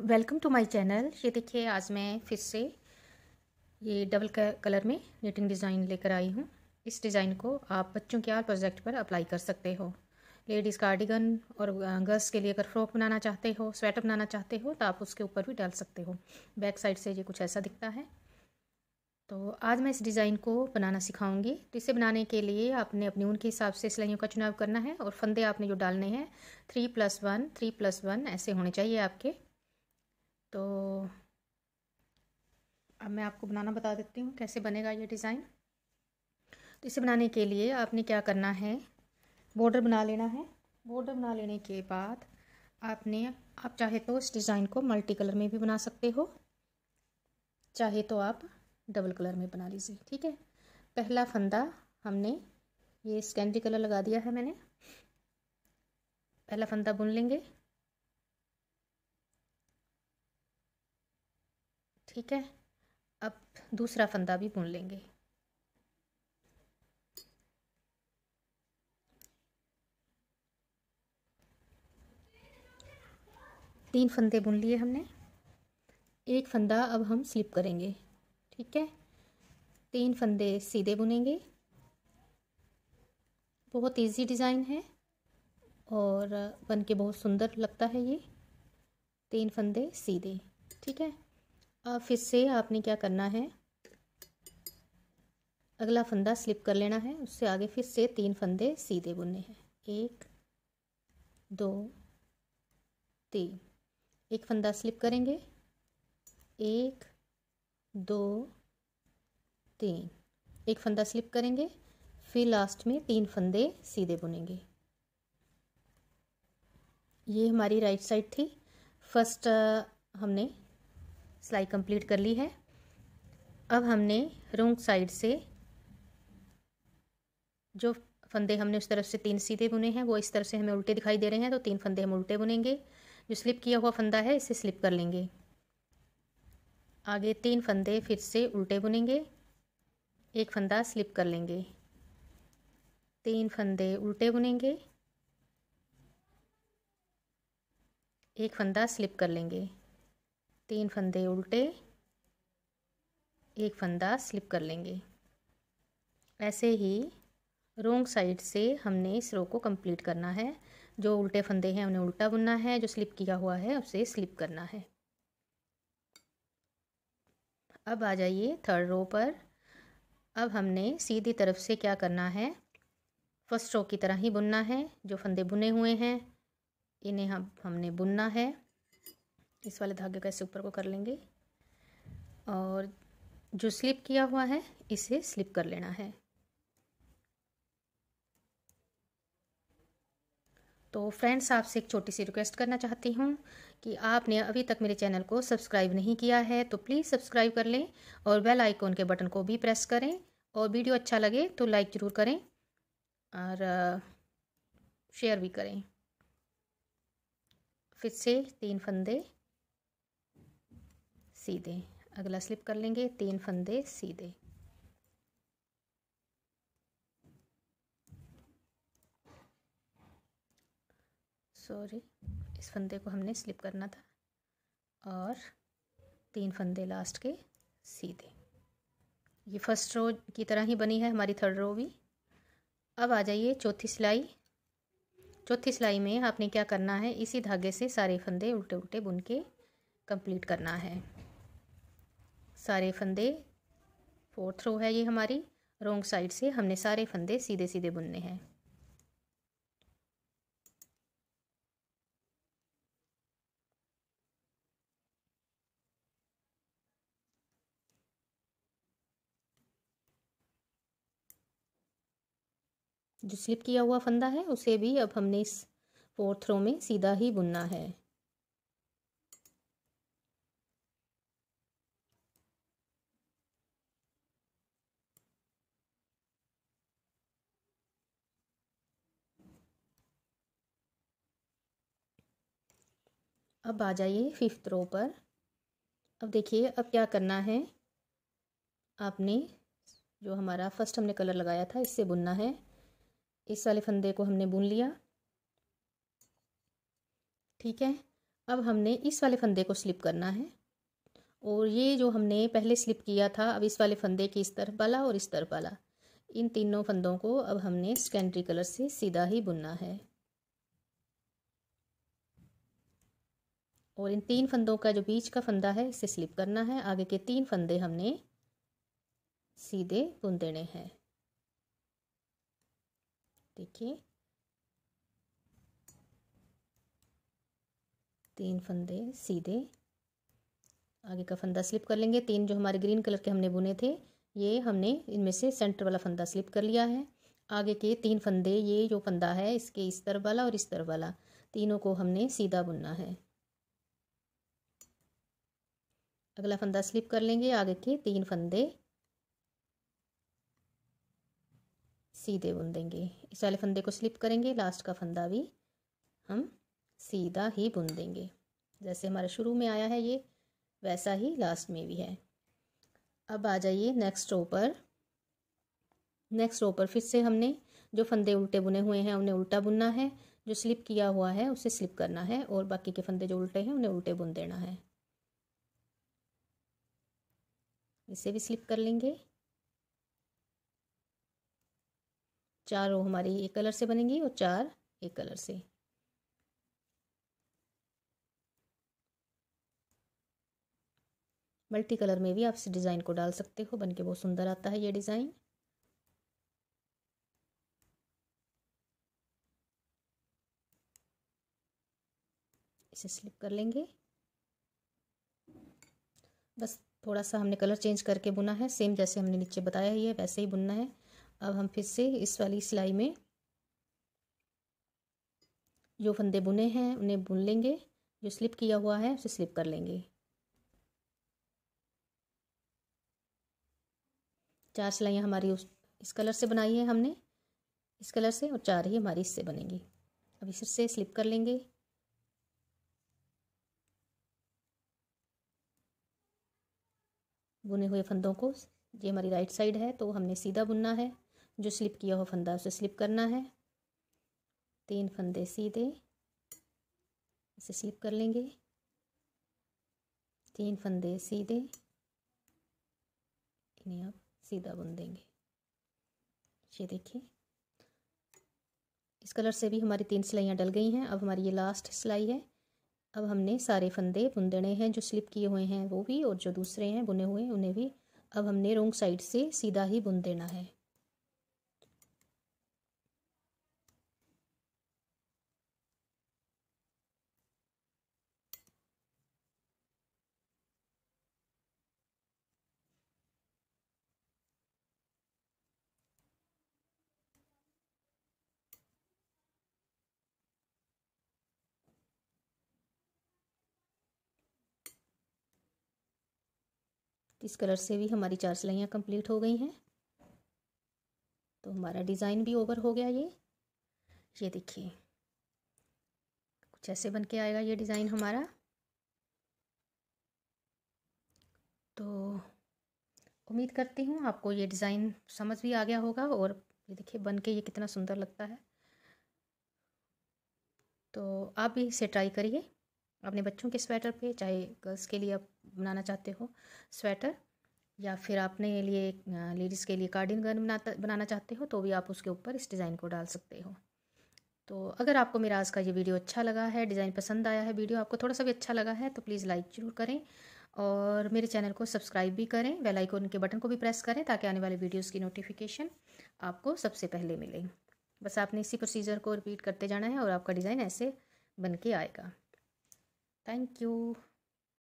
welcome to my channel ये देखिए आज मैं फिर से ये डबल कलर में नीटिंग डिज़ाइन लेकर आई हूँ इस डिज़ाइन को आप बच्चों के आर प्रोजेक्ट पर अप्लाई कर सकते हो लेडीज़ कार्डिगन और गर्ल्स के लिए अगर फ्रॉक बनाना चाहते हो स्वेटर बनाना चाहते हो तो आप उसके ऊपर भी डाल सकते हो बैक साइड से ये कुछ ऐसा दिखता है तो आज मैं इस डिज़ाइन को बनाना सिखाऊंगी तो इसे बनाने के लिए आपने अपनी ऊन के हिसाब से सिलाइयों का चुनाव करना है और फंदे आपने जो डालने हैं three plus one three plus one ऐसे होने चाहिए आपके तो अब मैं आपको बनाना बता देती हूँ कैसे बनेगा ये डिज़ाइन तो इसे बनाने के लिए आपने क्या करना है बॉर्डर बना लेना है बॉर्डर बना लेने के बाद आपने आप चाहे तो इस डिज़ाइन को मल्टी कलर में भी बना सकते हो चाहे तो आप डबल कलर में बना लीजिए ठीक है पहला फंदा हमने ये स्कैंडी कलर लगा दिया है मैंने पहला फंदा बुन लेंगे ठीक है अब दूसरा फंदा भी बुन लेंगे तीन फंदे बुन लिए हमने एक फंदा अब हम स्लिप करेंगे ठीक है तीन फंदे सीधे बुनेंगे बहुत इजी डिज़ाइन है और बन के बहुत सुंदर लगता है ये तीन फंदे सीधे ठीक है अब से आपने क्या करना है अगला फंदा स्लिप कर लेना है उससे आगे फिर से तीन फंदे सीधे बुनने हैं एक दो तीन एक फंदा स्लिप करेंगे एक दो तीन एक फंदा स्लिप करेंगे फिर लास्ट में तीन फंदे सीधे बुनेंगे ये हमारी राइट साइड थी फर्स्ट हमने सिलाई कंप्लीट कर ली है अब हमने रोंग साइड से जो फंदे हमने उस तरफ से तीन सीधे बुने हैं वो इस तरफ से हमें उल्टे दिखाई दे रहे हैं तो तीन फंदे हम उल्टे बुनेंगे जो स्लिप किया हुआ फंदा है इसे स्लिप कर लेंगे आगे तीन फंदे फिर से उल्टे बुनेंगे एक फंदा स्लिप कर लेंगे तीन फंदे उल्टे बुनेंगे एक फंदा स्लिप कर लेंगे तीन फंदे उल्टे एक फंदा स्लिप कर लेंगे ऐसे ही रोंग साइड से हमने इस रो को कंप्लीट करना है जो उल्टे फंदे हैं उन्हें उल्टा बुनना है जो स्लिप किया हुआ है उसे स्लिप करना है अब आ जाइए थर्ड रो पर अब हमने सीधी तरफ से क्या करना है फर्स्ट रो की तरह ही बुनना है जो फंदे बुने हुए हैं इन्हें हम हमने बुनना है इस वाले धागे का इसे ऊपर को कर लेंगे और जो स्लिप किया हुआ है इसे स्लिप कर लेना है तो फ्रेंड्स आपसे एक छोटी सी रिक्वेस्ट करना चाहती हूँ कि आपने अभी तक मेरे चैनल को सब्सक्राइब नहीं किया है तो प्लीज़ सब्सक्राइब कर लें और बेल आइकॉन के बटन को भी प्रेस करें और वीडियो अच्छा लगे तो लाइक ज़रूर करें और शेयर भी करें फिर से तीन फंदे सीधे अगला स्लिप कर लेंगे तीन फंदे सीधे सॉरी इस फंदे को हमने स्लिप करना था और तीन फंदे लास्ट के सीधे ये फर्स्ट रो की तरह ही बनी है हमारी थर्ड रो भी अब आ जाइए चौथी सिलाई चौथी सिलाई में आपने क्या करना है इसी धागे से सारे फंदे उल्टे उल्टे बुन के कंप्लीट करना है सारे फंदे फोर्थ रो है ये हमारी रोंग साइड से हमने सारे फंदे सीधे सीधे बुनने हैं जो स्लिप किया हुआ फंदा है उसे भी अब हमने इस फोर्थ रो में सीधा ही बुनना है अब आ जाइए फिफ्थ रो पर अब देखिए अब क्या करना है आपने जो हमारा फर्स्ट हमने कलर लगाया था इससे बुनना है इस वाले फंदे को हमने बुन लिया ठीक है अब हमने इस वाले फंदे को स्लिप करना है और ये जो हमने पहले स्लिप किया था अब इस वाले फंदे की इस तरफ वाला और इस तरफ वाला इन तीनों फंदों को अब हमने सेकेंडरी कलर से सीधा ही बुनना है और इन तीन फंदों का जो बीच का फंदा है इसे स्लिप करना है आगे के तीन फंदे हमने सीधे बुन देने हैं देखिए तीन फंदे सीधे आगे का फंदा स्लिप कर लेंगे तीन जो हमारे ग्रीन कलर के हमने बुने थे ये हमने इनमें से सेंटर वाला फंदा स्लिप कर लिया है आगे के तीन फंदे ये जो फंदा है इसके इस तरफ वाला और इस तरफ वाला तीनों को हमने सीधा बुनना है अगला फंदा स्लिप कर लेंगे आगे के तीन फंदे सीधे बुन देंगे इस वाले फंदे को स्लिप करेंगे लास्ट का फंदा भी हम सीधा ही बुन देंगे जैसे हमारा शुरू में आया है ये वैसा ही लास्ट में भी है अब आ जाइए नेक्स्ट रो पर नेक्स्ट रो पर फिर से हमने जो फंदे उल्टे बुने हुए हैं उन्हें उल्टा बुनना है जो स्लिप किया हुआ है उसे स्लिप करना है और बाकी के फंदे जो उल्टे हैं उन्हें उल्टे बुन देना है इसे भी स्लिप कर लेंगे चार रो हमारी एक कलर से बनेंगी और चार एक कलर से मल्टी कलर में भी आप इस डिज़ाइन को डाल सकते हो बनके बहुत सुंदर आता है ये डिज़ाइन इसे स्लिप कर लेंगे बस थोड़ा सा हमने कलर चेंज करके बुना है सेम जैसे हमने नीचे बताया ही है वैसे ही बुनना है अब हम फिर से इस वाली सिलाई में जो फंदे बुने हैं उन्हें बुन लेंगे जो स्लिप किया हुआ है उसे स्लिप कर लेंगे चार सिलाइयाँ हमारी उस इस कलर से बनाई है हमने इस कलर से और चार ही हमारी इससे बनेंगी अब इस से स्लिप कर लेंगे बुने हुए फंदों को ये हमारी राइट साइड है तो हमने सीधा बुनना है जो स्लिप किया हुआ फंदा उसे स्लिप करना है तीन फंदे सीधे इसे स्लिप कर लेंगे तीन फंदे सीधे इन्हें आप सीधा बुन देंगे ये देखिए इस कलर से भी हमारी तीन सिलाइयाँ डल गई हैं अब हमारी ये लास्ट सिलाई है अब हमने सारे फंदे बुन देने हैं जो स्लिप किए हुए हैं वो भी और जो दूसरे हैं बुने हुए उन्हें भी अब हमने रोंग साइड से सीधा ही बुन देना है इस कलर से भी हमारी चार सिलाइयाँ कंप्लीट हो गई हैं तो हमारा डिज़ाइन भी ओवर हो गया ये ये देखिए कुछ ऐसे बन के आएगा ये डिज़ाइन हमारा तो उम्मीद करती हूँ आपको ये डिज़ाइन समझ भी आ गया होगा और ये देखिए बन के ये कितना सुंदर लगता है तो आप भी इसे ट्राई करिए अपने बच्चों के स्वेटर पे चाहे गर्ल्स के लिए आप बनाना चाहते हो स्वेटर या फिर आपने लिए लेडीज़ के लिए कार्डिगन बनाता बनाना चाहते हो तो भी आप उसके ऊपर इस डिज़ाइन को डाल सकते हो तो अगर आपको मेरा आज का ये वीडियो अच्छा लगा है डिज़ाइन पसंद आया है वीडियो आपको थोड़ा सा भी अच्छा लगा है तो प्लीज़ लाइक ज़रूर करें और मेरे चैनल को सब्सक्राइब भी करें बेल आइकन के बटन को भी प्रेस करें ताकि आने वाले वीडियोस की नोटिफिकेशन आपको सबसे पहले मिले बस आपने इसी प्रोसीजर को रिपीट करते जाना है और आपका डिज़ाइन ऐसे बन के आएगा थैंक यू